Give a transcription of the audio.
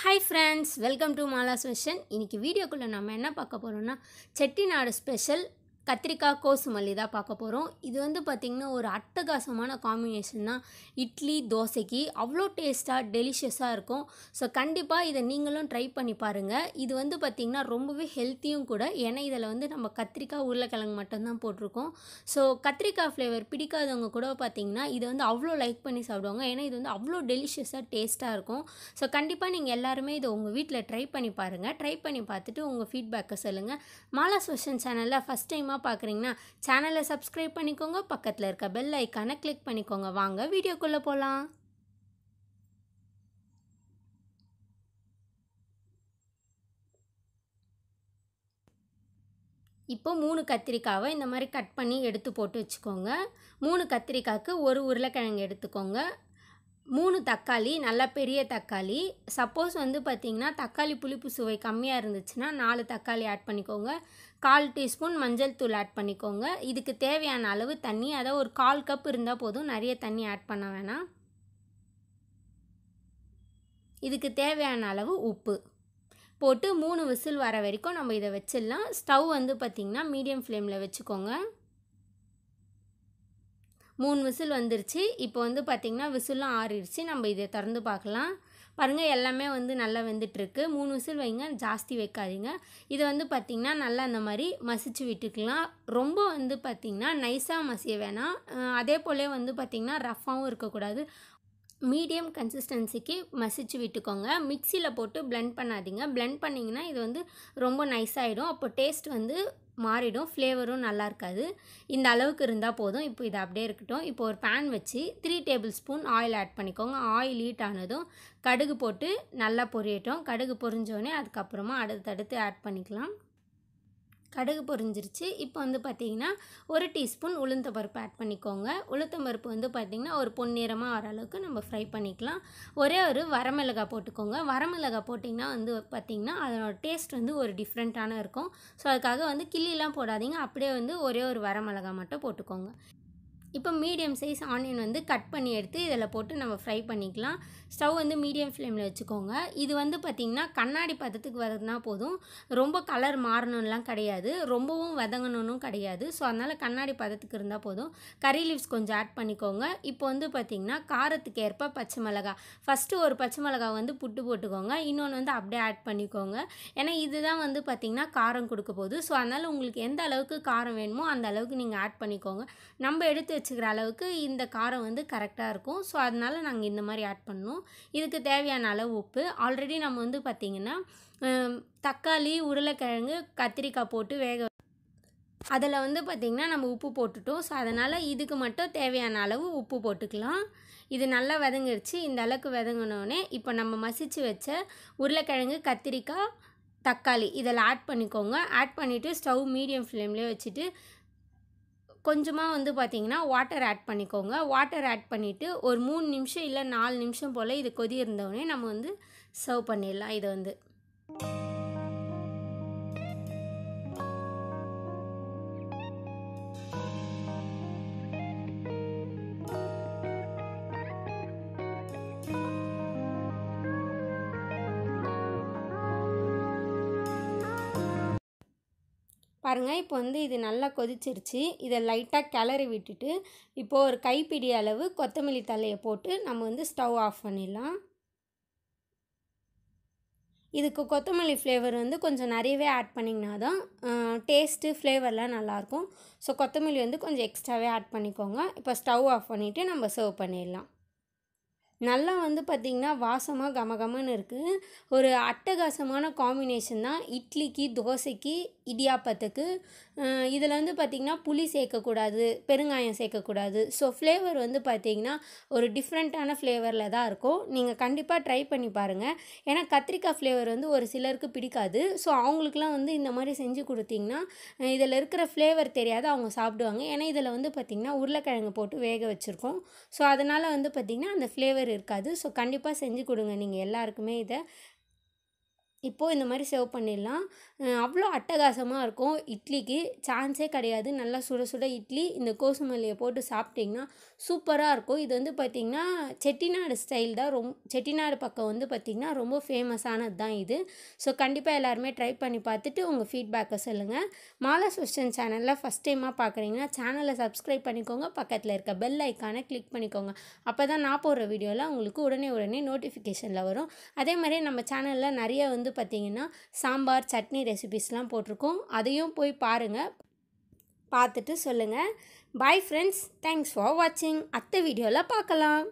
hi friends welcome to மாலா வெஷன் இன்றைக்கி வீடியோக்குள்ளே நம்ம என்ன பார்க்க போகிறோன்னா செட்டிநாடு ஸ்பெஷல் கத்திரிக்காய் கோசுமல்லி தான் பார்க்க போகிறோம் இது வந்து பார்த்திங்கன்னா ஒரு அட்டகாசமான காம்பினேஷன் தான் இட்லி தோசைக்கு அவ்வளோ டேஸ்ட்டாக டெலிஷியஸாக இருக்கும் ஸோ கண்டிப்பாக இதை நீங்களும் ட்ரை பண்ணி பாருங்கள் இது வந்து பார்த்திங்கன்னா ரொம்பவே ஹெல்த்தியும் கூட ஏன்னா இதில் வந்து நம்ம கத்திரிக்காய் உருளைக்கிழங்கு மட்டும்தான் போட்டிருக்கோம் ஸோ கத்திரிக்காய் ஃப்ளேவர் பிடிக்காதவங்க கூட பார்த்திங்கன்னா இதை வந்து அவ்வளோ லைக் பண்ணி சாப்பிடுவாங்க ஏன்னா இது வந்து அவ்வளோ டெலிஷியஸாக டேஸ்ட்டாக இருக்கும் ஸோ கண்டிப்பாக நீங்கள் எல்லாருமே இதை உங்கள் வீட்டில் ட்ரை பண்ணி பாருங்கள் ட்ரை பண்ணி பார்த்துட்டு உங்கள் ஃபீட்பேக்கை சொல்லுங்கள் மாலா சோஷன் சேனலில் ஃபஸ்ட் டைமாக மூலமாக பார்க்குறீங்கன்னா சேனலை சப்ஸ்கிரைப் பண்ணிக்கோங்க பக்கத்தில் இருக்க பெல் ஐக்கானை கிளிக் பண்ணிக்கோங்க வாங்க வீடியோக்குள்ளே போகலாம் இப்போ மூணு கத்திரிக்காவை இந்த மாதிரி கட் பண்ணி எடுத்து போட்டு வச்சுக்கோங்க மூணு கத்திரிக்காய்க்கு ஒரு உருளைக்கிழங்கு எடுத்துக்கோங்க மூணு தக்காளி நல்லா பெரிய தக்காளி சப்போஸ் வந்து பார்த்திங்கன்னா தக்காளி புளிப்பு சுவை கம்மியாக இருந்துச்சுன்னா நாலு தக்காளி ஆட் பண்ணிக்கோங்க கால் டீஸ்பூன் மஞ்சள் தூள் ஆட் பண்ணிக்கோங்க இதுக்கு தேவையான அளவு தண்ணி அதாவது ஒரு கால் கப் இருந்தால் போதும் நிறைய தண்ணி ஆட் பண்ண வேணாம் இதுக்கு தேவையான அளவு உப்பு போட்டு மூணு விசில் வர வரைக்கும் நம்ம இதை வச்சிடலாம் ஸ்டவ் வந்து பார்த்திங்கன்னா மீடியம் ஃப்ளேமில் வச்சுக்கோங்க மூணு விசில் வந்துருச்சு இப்போ வந்து பார்த்திங்கன்னா விசிலும் ஆறிடுச்சு நம்ம இதை திறந்து பார்க்கலாம் பாருங்கள் எல்லாமே வந்து நல்லா வெந்துட்டுருக்கு மூணு விசில் வைங்க ஜாஸ்தி வைக்காதீங்க இதை வந்து பார்த்திங்கன்னா நல்லா அந்த மாதிரி மசிச்சு விட்டுக்கலாம் ரொம்ப வந்து பார்த்திங்கன்னா நைஸாக மசிய வேணாம் அதே போல் வந்து பார்த்திங்கன்னா ரஃப்பாகவும் இருக்கக்கூடாது மீடியம் கன்சிஸ்டன்சிக்கு மசிச்சு விட்டுக்கோங்க மிக்சியில் போட்டு பிளெண்ட் பண்ணாதீங்க பிளெண்ட் பண்ணிங்கன்னா இது வந்து ரொம்ப நைஸாகிடும் ஆகிடும் அப்போ டேஸ்ட் வந்து மாறிடும் ஃப்ளேவரும் நல்லா இருக்காது இந்த அளவுக்கு இருந்தால் போதும் இப்போ இது அப்படியே இருக்கட்டும் இப்போ ஒரு பேன் வச்சு three tablespoon oil add பண்ணிக்கோங்க ஆயில் ஹீட் ஆனதும் கடுகு போட்டு நல்லா பொரியட்டும் கடுகு பொரிஞ்சோடனே அதுக்கப்புறமா அடுத்தடுத்து ஆட் பண்ணிக்கலாம் கடுகு பொரிஞ்சிருச்சு இப்போ வந்து பார்த்திங்கன்னா ஒரு டீஸ்பூன் உளுந்த பருப்பு ஆட் பண்ணிக்கோங்க உளுத்தம் பருப்பு வந்து பார்த்திங்கன்னா ஒரு பொன்னிறமாக வர அளவுக்கு நம்ம ஃப்ரை பண்ணிக்கலாம் ஒரே ஒரு வரமிளகாய் போட்டுக்கோங்க வரமிளகாய் போட்டிங்கன்னா வந்து பார்த்திங்கன்னா அதனோட டேஸ்ட் வந்து ஒரு டிஃப்ரெண்ட்டான இருக்கும் ஸோ அதுக்காக வந்து கிள்ளிலாம் போடாதீங்க அப்படியே வந்து ஒரே ஒரு வரமிளகாய் மட்டும் போட்டுக்கோங்க இப்போ மீடியம் சைஸ் ஆனியன் வந்து கட் பண்ணி எடுத்து இதில் போட்டு நம்ம ஃப்ரை பண்ணிக்கலாம் ஸ்டவ் வந்து மீடியம் ஃப்ளேமில் வச்சுக்கோங்க இது வந்து பார்த்திங்கன்னா கண்ணாடி பதத்துக்கு வதங்கினா போதும் ரொம்ப கலர் மாறணும்லாம் கிடையாது ரொம்பவும் வதங்கணும்னு கிடையாது ஸோ அதனால் கண்ணாடி பதத்துக்கு இருந்தால் போதும் கறி லீவ்ஸ் கொஞ்சம் ஆட் பண்ணிக்கோங்க இப்போ வந்து பார்த்திங்கன்னா காரத்துக்கு ஏற்ப பச்சை மிளகா ஃபஸ்ட்டு ஒரு பச்சை மிளகா வந்து புட்டு போட்டுக்கோங்க இன்னொன்று வந்து அப்படியே ஆட் பண்ணிக்கோங்க ஏன்னா இதுதான் வந்து பார்த்திங்கன்னா காரம் கொடுக்க போகுது ஸோ அதனால் உங்களுக்கு எந்த அளவுக்கு காரம் வேணுமோ அந்த அளவுக்கு நீங்கள் ஆட் பண்ணிக்கோங்க நம்ம எடுத்து வச்சுக்கிற அளவுக்கு இந்த காரம் வந்து கரெக்டாக இருக்கும் ஸோ அதனால் நாங்கள் இந்த மாதிரி ஆட் பண்ணோம் இதுக்கு தேவையான அளவு உப்பு ஆல்ரெடி நம்ம வந்து பார்த்திங்கன்னா தக்காளி உருளைக்கிழங்கு கத்திரிக்காய் போட்டு வேக அதில் வந்து பார்த்திங்கன்னா நம்ம உப்பு போட்டுட்டோம் ஸோ அதனால் இதுக்கு மட்டும் தேவையான அளவு உப்பு போட்டுக்கலாம் இது நல்லா வதங்கிடுச்சு இந்த அளவுக்கு வதங்கினோடனே இப்போ நம்ம மசித்து வச்ச உருளைக்கிழங்கு கத்திரிக்காய் தக்காளி இதில் ஆட் பண்ணிக்கோங்க ஆட் பண்ணிவிட்டு ஸ்டவ் மீடியம் ஃப்ளேம்லேயே வச்சுட்டு கொஞ்சமாக வந்து பார்த்திங்கன்னா வாட்டர் ஆட் பண்ணிக்கோங்க வாட்டர் ஆட் பண்ணிவிட்டு ஒரு மூணு நிமிஷம் இல்லை நாலு நிமிஷம் போல் இது கொதி இருந்தவுடனே நம்ம வந்து சர்வ் பண்ணிடலாம் இதை வந்து பாருங்கள் இப்போ வந்து இது நல்லா கொதிச்சிருச்சு இதை லைட்டாக கிளறி விட்டுட்டு இப்போது ஒரு கைப்பிடி அளவு கொத்தமல்லி தலையை போட்டு நம்ம வந்து ஸ்டவ் ஆஃப் பண்ணிடலாம் இதுக்கு கொத்தமல்லி ஃப்ளேவர் வந்து கொஞ்சம் நிறையவே ஆட் பண்ணிங்கன்னா தான் டேஸ்ட்டு ஃப்ளேவர்லாம் நல்லாயிருக்கும் ஸோ கொத்தமல்லி வந்து கொஞ்சம் எக்ஸ்ட்ராவே ஆட் பண்ணிக்கோங்க இப்போ ஸ்டவ் ஆஃப் பண்ணிவிட்டு நம்ம சர்வ் பண்ணிடலாம் நல்லா வந்து பார்த்திங்கன்னா வாசமாக கமகமன்னு இருக்குது ஒரு அட்டகாசமான காம்பினேஷன் தான் இட்லிக்கு தோசைக்கு இடியாப்பத்துக்கு இதில் வந்து பார்த்திங்கன்னா புளி சேர்க்கக்கூடாது பெருங்காயம் சேர்க்கக்கூடாது ஸோ ஃப்ளேவர் வந்து பார்த்திங்கன்னா ஒரு டிஃப்ரெண்ட்டான ஃப்ளேவரில் தான் இருக்கும் நீங்கள் கண்டிப்பாக ட்ரை பண்ணி பாருங்கள் ஏன்னா கத்திரிக்காய் ஃப்ளேவர் வந்து ஒரு சிலருக்கு பிடிக்காது ஸோ அவங்களுக்குலாம் வந்து இந்த மாதிரி செஞ்சு கொடுத்திங்கன்னா இதில் இருக்கிற ஃப்ளேவர் தெரியாது அவங்க சாப்பிடுவாங்க ஏன்னா இதில் வந்து பார்த்திங்கன்னா உருளைக்கிழங்கு போட்டு வேக வச்சுருக்கோம் ஸோ அதனால் வந்து பார்த்திங்கன்னா அந்த ஃப்ளேவர் ப்ரெஷர் இருக்காது ஸோ கண்டிப்பாக செஞ்சு கொடுங்க நீங்கள் எல்லாருக்குமே இதை இப்போது இந்த மாதிரி சேவ் பண்ணிடலாம் அவ்வளோ அட்டகாசமாக இருக்கும் இட்லிக்கு சான்ஸே கிடையாது நல்லா சுட சுட இட்லி இந்த கோசுமல்லியை போட்டு சாப்பிட்டிங்கன்னா சூப்பராக இருக்கும் இது வந்து பார்த்திங்கன்னா செட்டிநாடு ஸ்டைல் தான் ரொம் செட்டிநாடு பக்கம் வந்து பார்த்திங்கன்னா ரொம்ப ஃபேமஸானது தான் இது ஸோ கண்டிப்பாக எல்லாருமே ட்ரை பண்ணி பார்த்துட்டு உங்கள் ஃபீட்பேக்கை சொல்லுங்கள் மாலா சுஷன் சேனலில் ஃபஸ்ட் டைமாக பார்க்குறீங்கன்னா சேனலை சப்ஸ்கிரைப் பண்ணிக்கோங்க பக்கத்தில் இருக்க பெல் ஐக்கானை கிளிக் பண்ணிக்கோங்க அப்போ தான் நான் போடுற வீடியோவில் உங்களுக்கு உடனே உடனே நோட்டிஃபிகேஷனில் வரும் அதே மாதிரி நம்ம சேனலில் நிறைய வந்து பார்த்திங்கன்னா சாம்பார் சட்னி ரெசிபீஸ்லாம் போட்டிருக்கோம் அதையும் போய் பாருங்கள் பார்த்துட்டு சொல்லுங்கள் பாய் ஃப்ரெண்ட்ஸ் தேங்க்ஸ் ஃபார் வாட்சிங் அடுத்த வீடியோவில் பார்க்கலாம்